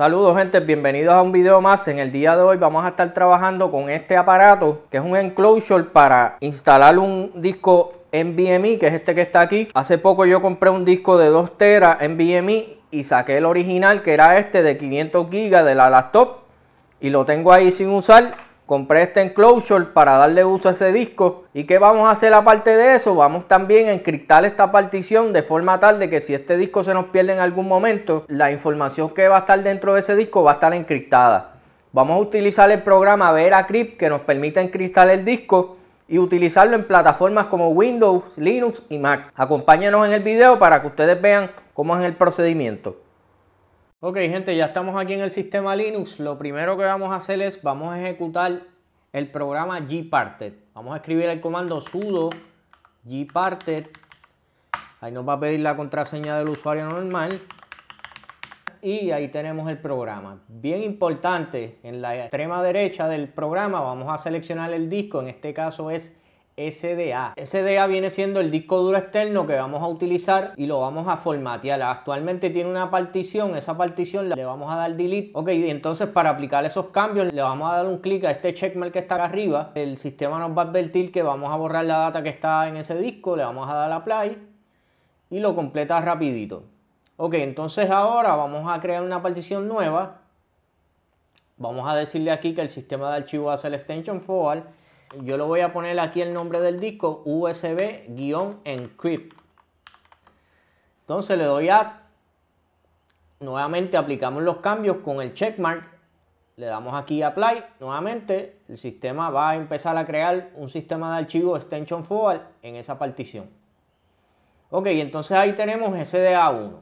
Saludos gente, bienvenidos a un video más. En el día de hoy vamos a estar trabajando con este aparato que es un enclosure para instalar un disco NVMe, que es este que está aquí. Hace poco yo compré un disco de 2 teras NVMe y saqué el original que era este de 500 GB de la laptop y lo tengo ahí sin usar compré este enclosure para darle uso a ese disco. ¿Y qué vamos a hacer aparte de eso? Vamos también a encriptar esta partición de forma tal de que si este disco se nos pierde en algún momento, la información que va a estar dentro de ese disco va a estar encriptada. Vamos a utilizar el programa VeraCrypt que nos permite encriptar el disco y utilizarlo en plataformas como Windows, Linux y Mac. Acompáñenos en el video para que ustedes vean cómo es el procedimiento. Ok gente, ya estamos aquí en el sistema Linux. Lo primero que vamos a hacer es, vamos a ejecutar el programa gparted. Vamos a escribir el comando sudo gparted. Ahí nos va a pedir la contraseña del usuario normal. Y ahí tenemos el programa. Bien importante, en la extrema derecha del programa vamos a seleccionar el disco. En este caso es SDA. SDA viene siendo el disco duro externo que vamos a utilizar y lo vamos a formatear. Actualmente tiene una partición, esa partición le vamos a dar delete. Ok, entonces para aplicar esos cambios le vamos a dar un clic a este checkmark que está acá arriba. El sistema nos va a advertir que vamos a borrar la data que está en ese disco, le vamos a dar apply y lo completa rapidito. Ok, entonces ahora vamos a crear una partición nueva. Vamos a decirle aquí que el sistema de archivo va a ser extension forward yo lo voy a poner aquí el nombre del disco USB-encrypt. Entonces le doy a, nuevamente aplicamos los cambios con el checkmark, le damos aquí apply, nuevamente el sistema va a empezar a crear un sistema de archivo extension forward en esa partición. Ok, entonces ahí tenemos SDA1.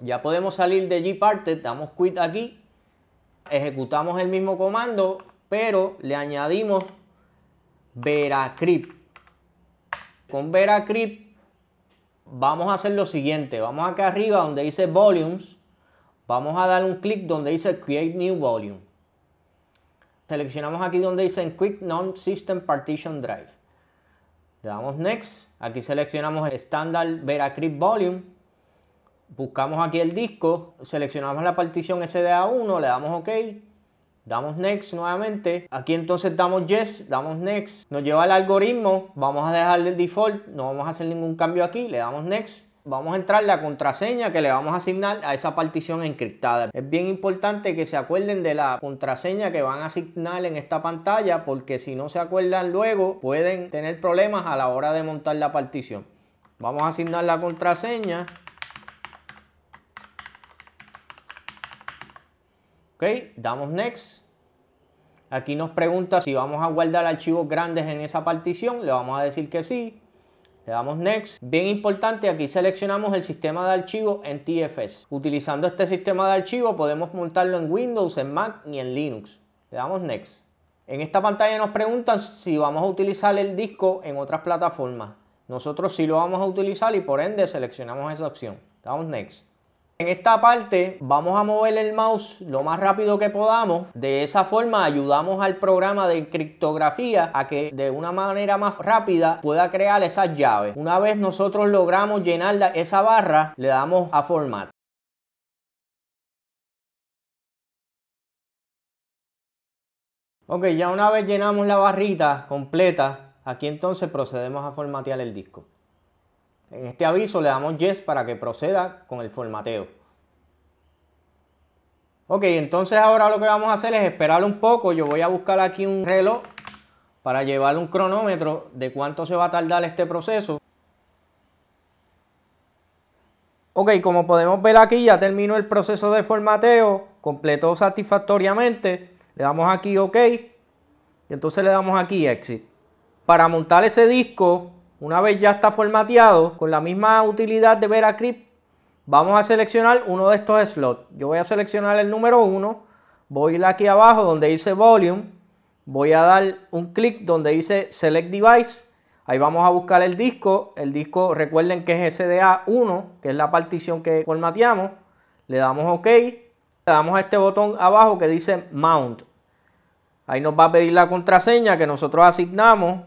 Ya podemos salir de Gparted, damos quit aquí, ejecutamos el mismo comando pero le añadimos Veracrypt Con Veracrypt vamos a hacer lo siguiente. Vamos acá arriba donde dice Volumes. Vamos a dar un clic donde dice Create New Volume. Seleccionamos aquí donde dice Quick Non-System Partition Drive. Le damos Next. Aquí seleccionamos Standard Veracrypt Volume. Buscamos aquí el disco. Seleccionamos la partición SDA1. Le damos OK. Damos next nuevamente. Aquí entonces damos yes, damos next. Nos lleva al algoritmo. Vamos a dejar el default. No vamos a hacer ningún cambio aquí. Le damos next. Vamos a entrar la contraseña que le vamos a asignar a esa partición encriptada. Es bien importante que se acuerden de la contraseña que van a asignar en esta pantalla porque si no se acuerdan luego pueden tener problemas a la hora de montar la partición. Vamos a asignar la contraseña. Ok, damos next. Aquí nos pregunta si vamos a guardar archivos grandes en esa partición. Le vamos a decir que sí. Le damos Next. Bien importante, aquí seleccionamos el sistema de archivo en TFS. Utilizando este sistema de archivo podemos montarlo en Windows, en Mac y en Linux. Le damos Next. En esta pantalla nos preguntan si vamos a utilizar el disco en otras plataformas. Nosotros sí lo vamos a utilizar y por ende seleccionamos esa opción. damos Next. En esta parte vamos a mover el mouse lo más rápido que podamos. De esa forma ayudamos al programa de criptografía a que de una manera más rápida pueda crear esas llaves. Una vez nosotros logramos llenar esa barra, le damos a format. Ok, ya una vez llenamos la barrita completa, aquí entonces procedemos a formatear el disco. En este aviso le damos yes para que proceda con el formateo. Ok, entonces ahora lo que vamos a hacer es esperar un poco. Yo voy a buscar aquí un reloj para llevar un cronómetro de cuánto se va a tardar este proceso. Ok, como podemos ver aquí ya terminó el proceso de formateo, completó satisfactoriamente. Le damos aquí OK y entonces le damos aquí Exit. Para montar ese disco una vez ya está formateado, con la misma utilidad de VeraCrypt, vamos a seleccionar uno de estos slots. Yo voy a seleccionar el número 1, voy a ir aquí abajo donde dice Volume, voy a dar un clic donde dice Select Device, ahí vamos a buscar el disco, el disco recuerden que es SDA1, que es la partición que formateamos, le damos OK, le damos a este botón abajo que dice Mount, ahí nos va a pedir la contraseña que nosotros asignamos,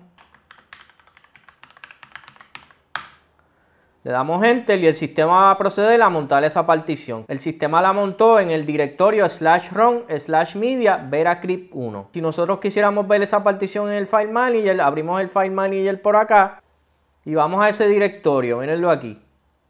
Le damos Enter y el sistema va a proceder a montar esa partición. El sistema la montó en el directorio slash rom slash media veracrypt1. Si nosotros quisiéramos ver esa partición en el File Manager, abrimos el File Manager por acá y vamos a ese directorio, mírenlo aquí.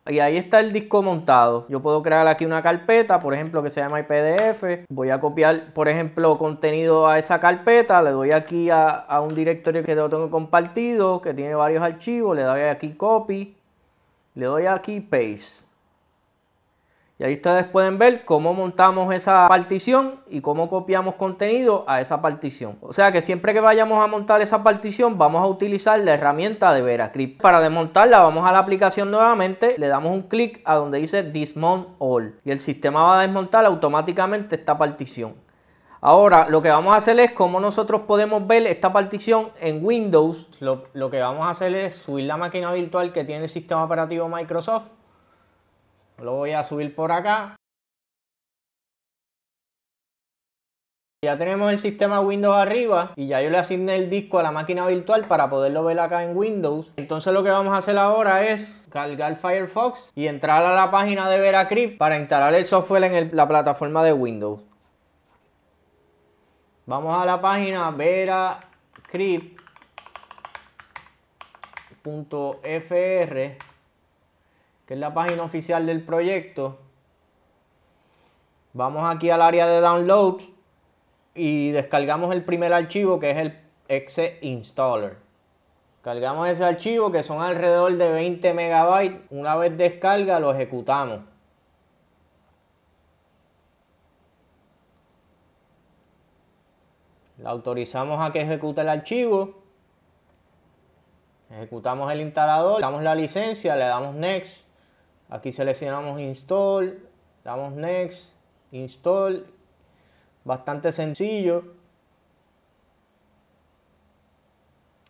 Y ahí está el disco montado. Yo puedo crear aquí una carpeta, por ejemplo, que se llama IPDF. Voy a copiar, por ejemplo, contenido a esa carpeta. Le doy aquí a, un directorio que lo tengo compartido, que tiene varios archivos. Le doy aquí copy. Le doy aquí Paste. Y ahí ustedes pueden ver cómo montamos esa partición y cómo copiamos contenido a esa partición. O sea que siempre que vayamos a montar esa partición vamos a utilizar la herramienta de Veracrypt. Para desmontarla vamos a la aplicación nuevamente, le damos un clic a donde dice Dismount All y el sistema va a desmontar automáticamente esta partición. Ahora, lo que vamos a hacer es como nosotros podemos ver esta partición en Windows. Lo, que vamos a hacer es subir la máquina virtual que tiene el sistema operativo Microsoft. Lo voy a subir por acá. Ya tenemos el sistema Windows arriba y ya yo le asigné el disco a la máquina virtual para poderlo ver acá en Windows. Entonces lo que vamos a hacer ahora es cargar Firefox y entrar a la página de Veracrypt para instalar el software en la plataforma de Windows. Vamos a la página veracrypt.fr, que es la página oficial del proyecto. Vamos aquí al área de downloads y descargamos el primer archivo que es el exe installer. Cargamos ese archivo que son alrededor de 20 megabytes. Una vez descarga lo ejecutamos. la autorizamos a que ejecute el archivo, ejecutamos el instalador, damos la licencia, le damos Next, aquí seleccionamos Install, damos Next, Install, bastante sencillo.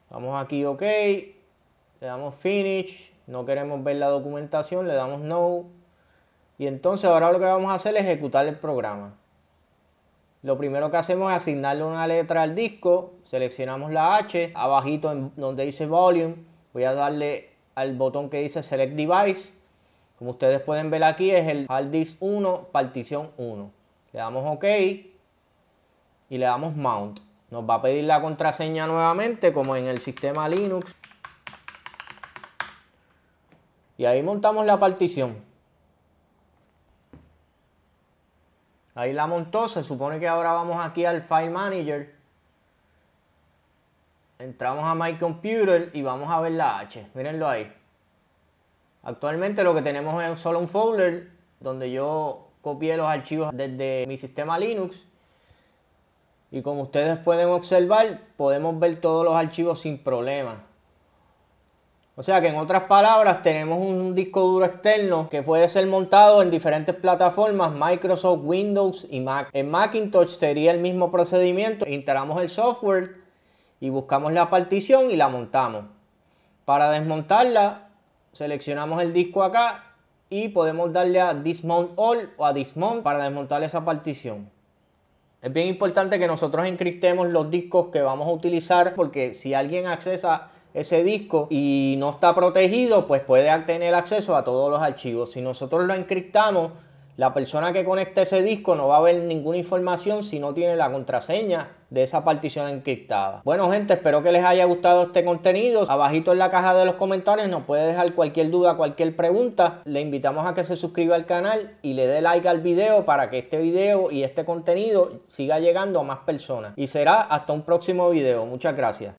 Vamos aquí OK, le damos Finish, no queremos ver la documentación, le damos No. Y entonces ahora lo que vamos a hacer es ejecutar el programa. Lo primero que hacemos es asignarle una letra al disco, seleccionamos la H, abajito en donde dice Volume, voy a darle al botón que dice Select Device. Como ustedes pueden ver aquí es el Hard Disk 1, partición 1. Le damos OK y le damos Mount. Nos va a pedir la contraseña nuevamente como en el sistema Linux. Y ahí montamos la partición. Ahí la montó. Se supone que ahora vamos aquí al File Manager. Entramos a My Computer y vamos a ver la H. Mírenlo ahí. Actualmente lo que tenemos es solo un folder donde yo copié los archivos desde mi sistema Linux. Y como ustedes pueden observar, podemos ver todos los archivos sin problema. O sea que en otras palabras tenemos un disco duro externo que puede ser montado en diferentes plataformas Microsoft, Windows y Mac. En Macintosh sería el mismo procedimiento, instalamos el software y buscamos la partición y la montamos. Para desmontarla seleccionamos el disco acá y podemos darle a Dismount All o a Dismount para desmontar esa partición. Es bien importante que nosotros encriptemos los discos que vamos a utilizar porque si alguien accesa ese disco y no está protegido, pues puede tener acceso a todos los archivos. Si nosotros lo encriptamos, la persona que conecta ese disco no va a ver ninguna información si no tiene la contraseña de esa partición encriptada. Bueno gente, espero que les haya gustado este contenido. Abajito en la caja de los comentarios nos puede dejar cualquier duda, cualquier pregunta. Le invitamos a que se suscriba al canal y le dé like al video para que este video y este contenido siga llegando a más personas. Y será hasta un próximo video. Muchas gracias.